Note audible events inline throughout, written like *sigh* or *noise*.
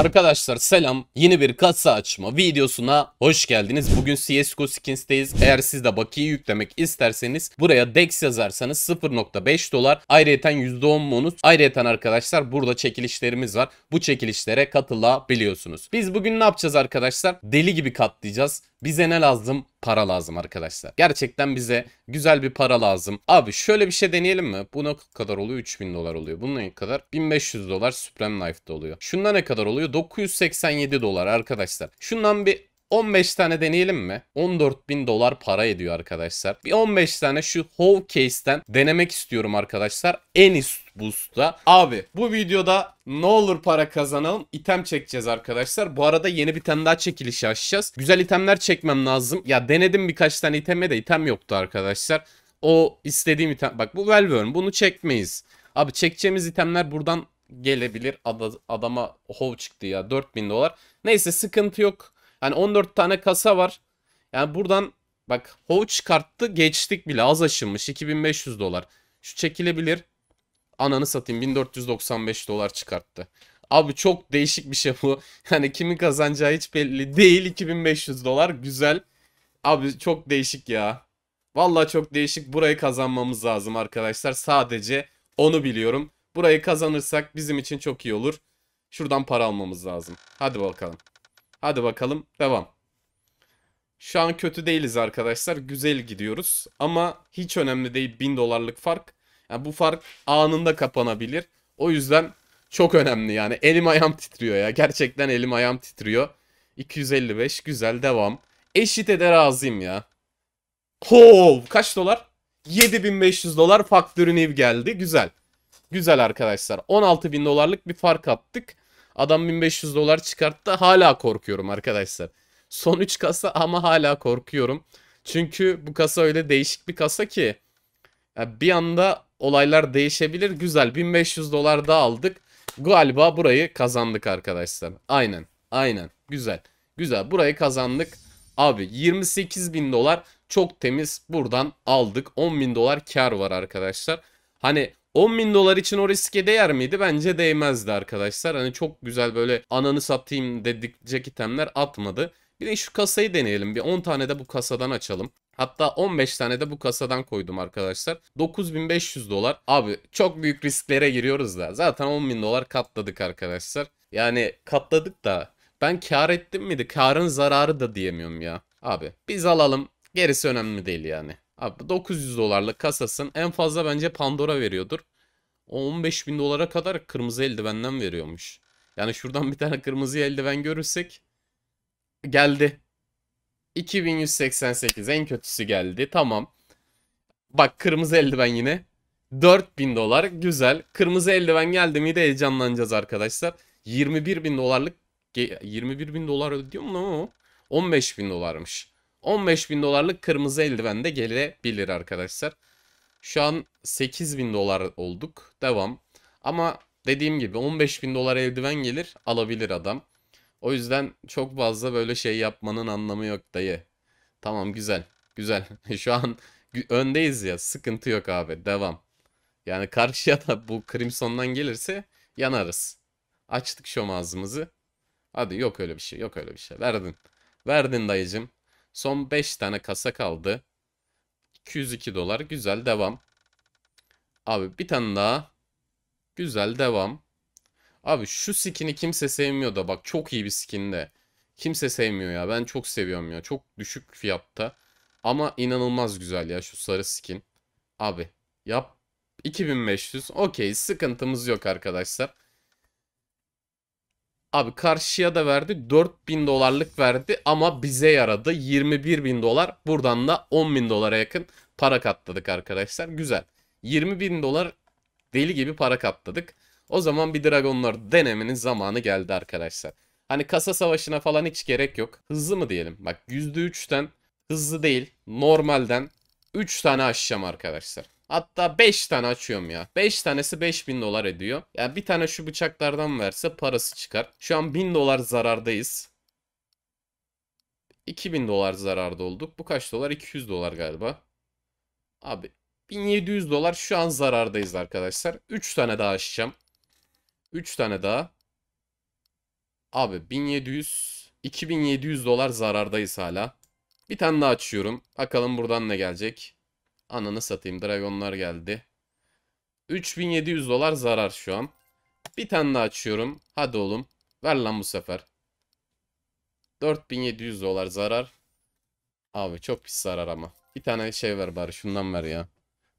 Arkadaşlar selam. Yeni bir kasa açma videosuna hoş geldiniz. Bugün CSGO Skins'teyiz. Eğer siz de bakiye yüklemek isterseniz buraya DEX yazarsanız 0.5 dolar. Ayrıyeten %10 bonus. Ayrıyeten arkadaşlar burada çekilişlerimiz var. Bu çekilişlere katılabiliyorsunuz. Biz bugün ne yapacağız arkadaşlar? Deli gibi katlayacağız. Bize ne lazım? Para lazım arkadaşlar. Gerçekten bize güzel bir para lazım. Abi şöyle bir şey deneyelim mi? Bu ne kadar oluyor? 3000 dolar oluyor. Bunun ne kadar? 1500 dolar Supreme Knife'da oluyor. Şundan ne kadar oluyor? 987 dolar arkadaşlar. Şundan bir 15 tane deneyelim mi? 14 bin dolar para ediyor arkadaşlar. Bir 15 tane şu Hove case'ten denemek istiyorum arkadaşlar. Enis Boost'ta. Abi bu videoda ne olur para kazanalım. item çekeceğiz arkadaşlar. Bu arada yeni bir tane daha çekilişi açacağız. Güzel itemler çekmem lazım. Ya denedim birkaç tane iteme de item yoktu arkadaşlar. O istediğim item. Bak bu Velvern bunu çekmeyiz. Abi çekeceğimiz itemler buradan gelebilir. Ad adama hov çıktı ya 4000 dolar. Neyse sıkıntı yok. Hani 14 tane kasa var. Yani buradan bak hov çıkarttı geçtik bile az aşınmış 2500 dolar. Şu çekilebilir. Ananı satayım 1495 dolar çıkarttı. Abi çok değişik bir şey bu. *laughs* Yani kimin kazanacağı hiç belli değil. 2500 dolar güzel. Abi çok değişik ya. Vallahi çok değişik. Burayı kazanmamız lazım arkadaşlar. Sadece onu biliyorum. Burayı kazanırsak bizim için çok iyi olur. Şuradan para almamız lazım. Hadi bakalım. Hadi bakalım devam. Şu an kötü değiliz arkadaşlar. Güzel gidiyoruz. Ama hiç önemli değil 1000 dolarlık fark. Yani bu fark anında kapanabilir. O yüzden çok önemli yani. Elim ayağım titriyor ya. Gerçekten elim ayağım titriyor. 255 güzel devam. Eşit eder razıyım ya. Hov kaç dolar? 7500 dolar faktörün ev geldi. Güzel. Güzel arkadaşlar. 16.000 dolarlık bir fark attık. Adam 1500 dolar çıkarttı. Hala korkuyorum arkadaşlar. Son 3 kasa ama hala korkuyorum. Çünkü bu kasa öyle değişik bir kasa ki. Yani bir anda olaylar değişebilir. Güzel 1500 dolar da aldık. Galiba burayı kazandık arkadaşlar. Aynen. Aynen. Güzel. Güzel. Burayı kazandık. Abi 28 bin dolar çok temiz buradan aldık. 10 bin dolar kar var arkadaşlar. Hani 10 bin dolar için o riske değer miydi? Bence değmezdi arkadaşlar. Hani çok güzel böyle ananı satayım dedikcek itemler atmadı. Bir de şu kasayı deneyelim. Bir 10 tane de bu kasadan açalım. Hatta 15 tane de bu kasadan koydum arkadaşlar. 9500 dolar. Abi çok büyük risklere giriyoruz da. Zaten 10 bin dolar katladık arkadaşlar. Yani katladık da ben kar ettim miydi? Karın zararı da diyemiyorum ya. Abi biz alalım. Gerisi önemli değil yani. Abi 900 dolarlık kasasın en fazla bence Pandora veriyordur. O 15 bin dolara kadar kırmızı eldivenden veriyormuş. Yani şuradan bir tane kırmızı eldiven görürsek geldi. 2188 en kötüsü geldi. Tamam. Bak kırmızı eldiven yine 4000 dolar güzel. Kırmızı eldiven geldi mi de heyecanlanacağız arkadaşlar. 21 bin dolarlık 21 bin dolar ödüyor mu? 15 bin dolarmış. 15 bin dolarlık kırmızı eldiven de gelebilir arkadaşlar. Şu an 8 bin dolar olduk. Devam. Ama dediğim gibi 15 bin dolar eldiven gelir alabilir adam. O yüzden çok fazla böyle şey yapmanın anlamı yok dayı. Tamam güzel. Güzel. *laughs* Şu an öndeyiz ya. Sıkıntı yok abi. Devam. Yani karşıya da bu Crimson'dan gelirse yanarız. Açtık şom ağzımızı. Hadi yok öyle bir şey. Yok öyle bir şey. Verdin. Verdin dayıcım. Son 5 tane kasa kaldı. 202 dolar. Güzel devam. Abi bir tane daha. Güzel devam. Abi şu skin'i kimse sevmiyor da bak çok iyi bir skin de. Kimse sevmiyor ya. Ben çok seviyorum ya. Çok düşük fiyatta. Ama inanılmaz güzel ya şu sarı skin. Abi yap 2500. Okey sıkıntımız yok arkadaşlar. Abi karşıya da verdi 4000 dolarlık verdi ama bize yaradı 21 bin dolar buradan da 10 bin dolara yakın para katladık arkadaşlar güzel 20 bin dolar deli gibi para katladık o zaman bir dragonlar denemenin zamanı geldi arkadaşlar hani kasa savaşına falan hiç gerek yok hızlı mı diyelim bak %3'ten hızlı değil normalden 3 tane aşacağım arkadaşlar Hatta 5 tane açıyorum ya. 5 tanesi 5000 dolar ediyor. Ya yani bir tane şu bıçaklardan verse parası çıkar. Şu an 1000 dolar zarardayız. 2000 dolar zararda olduk. Bu kaç dolar? 200 dolar galiba. Abi 1700 dolar şu an zarardayız arkadaşlar. 3 tane daha açacağım. 3 tane daha. Abi 1700 2700 dolar zarardayız hala. Bir tane daha açıyorum. Bakalım buradan ne gelecek. Ananı satayım. Dragonlar geldi. 3700 dolar zarar şu an. Bir tane daha açıyorum. Hadi oğlum. Ver lan bu sefer. 4700 dolar zarar. Abi çok pis zarar ama. Bir tane şey ver bari. Şundan ver ya.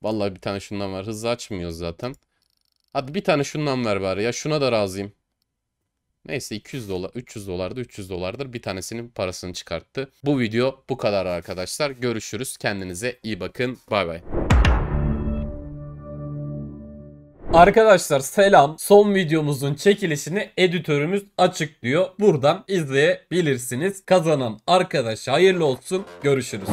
Vallahi bir tane şundan ver. Hızlı açmıyoruz zaten. Hadi bir tane şundan ver bari ya. Şuna da razıyım. Neyse 200 dolar, 300 dolarda 300 dolardır. Bir tanesinin parasını çıkarttı. Bu video bu kadar arkadaşlar. Görüşürüz. Kendinize iyi bakın. Bay bay. Arkadaşlar selam. Son videomuzun çekilişini editörümüz açıklıyor. Buradan izleyebilirsiniz. Kazanan arkadaşa hayırlı olsun. Görüşürüz.